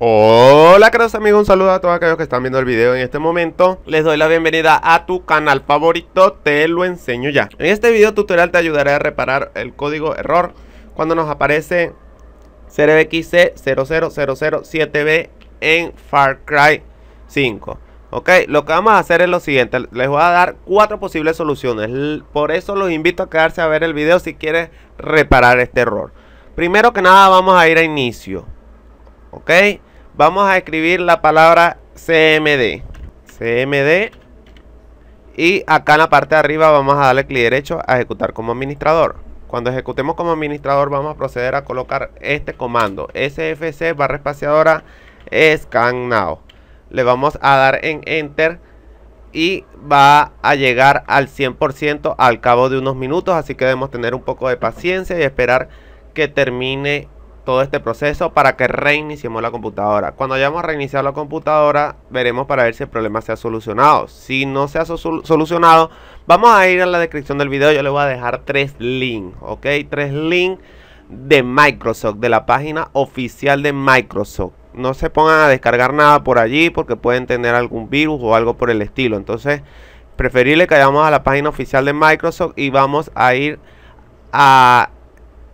Hola queridos amigos, un saludo a todos aquellos que están viendo el video en este momento Les doy la bienvenida a tu canal favorito, te lo enseño ya En este video tutorial te ayudaré a reparar el código error Cuando nos aparece CRBXC00007B en Far Cry 5 Ok, lo que vamos a hacer es lo siguiente Les voy a dar cuatro posibles soluciones Por eso los invito a quedarse a ver el video si quieres reparar este error Primero que nada vamos a ir a inicio Ok Vamos a escribir la palabra CMD. CMD. Y acá en la parte de arriba vamos a darle clic derecho a ejecutar como administrador. Cuando ejecutemos como administrador vamos a proceder a colocar este comando. SFC barra espaciadora scan now. Le vamos a dar en enter y va a llegar al 100% al cabo de unos minutos. Así que debemos tener un poco de paciencia y esperar que termine todo este proceso para que reiniciemos la computadora. Cuando hayamos reiniciado la computadora, veremos para ver si el problema se ha solucionado. Si no se ha solucionado, vamos a ir a la descripción del video. Yo le voy a dejar tres links, ¿ok? Tres links de Microsoft, de la página oficial de Microsoft. No se pongan a descargar nada por allí porque pueden tener algún virus o algo por el estilo. Entonces, preferible que vayamos a la página oficial de Microsoft y vamos a ir a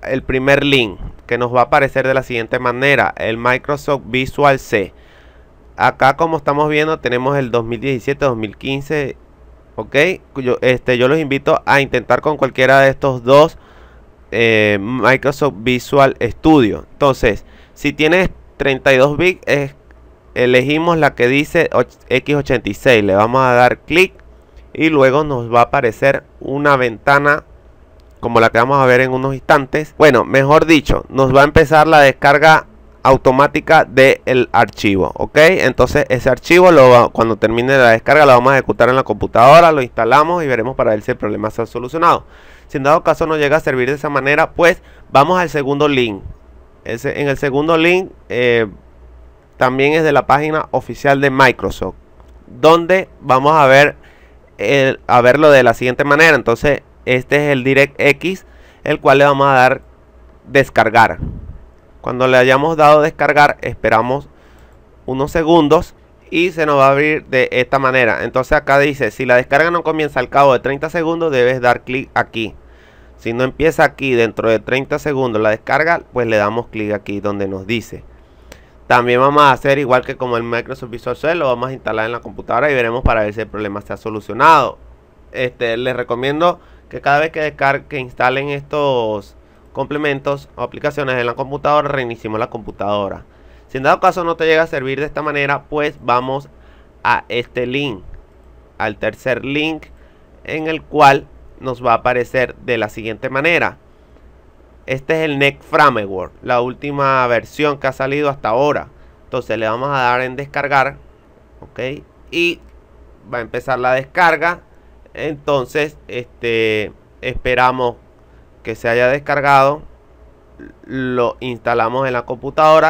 el primer link, que nos va a aparecer de la siguiente manera, el Microsoft Visual C. Acá como estamos viendo tenemos el 2017-2015, ok, yo, este, yo los invito a intentar con cualquiera de estos dos eh, Microsoft Visual Studio. Entonces, si tienes 32 bits, elegimos la que dice X86, le vamos a dar clic y luego nos va a aparecer una ventana como la que vamos a ver en unos instantes. Bueno, mejor dicho, nos va a empezar la descarga automática del archivo ok entonces ese archivo lo, cuando termine la descarga lo vamos a ejecutar en la computadora lo instalamos y veremos para ver si el problema se ha solucionado si en dado caso no llega a servir de esa manera pues vamos al segundo link ese, en el segundo link eh, también es de la página oficial de Microsoft donde vamos a ver a verlo de la siguiente manera entonces este es el DirectX, el cual le vamos a dar descargar. Cuando le hayamos dado descargar, esperamos unos segundos y se nos va a abrir de esta manera. Entonces acá dice, si la descarga no comienza al cabo de 30 segundos, debes dar clic aquí. Si no empieza aquí dentro de 30 segundos la descarga, pues le damos clic aquí donde nos dice. También vamos a hacer igual que como el Microsoft Visual lo vamos a instalar en la computadora y veremos para ver si el problema se ha solucionado. Este, les recomiendo que cada vez que, que instalen estos complementos o aplicaciones en la computadora, reiniciemos la computadora. Si en dado caso no te llega a servir de esta manera, pues vamos a este link, al tercer link, en el cual nos va a aparecer de la siguiente manera. Este es el Next Framework, la última versión que ha salido hasta ahora. Entonces le vamos a dar en descargar, ok, y va a empezar la descarga entonces, este, esperamos que se haya descargado. Lo instalamos en la computadora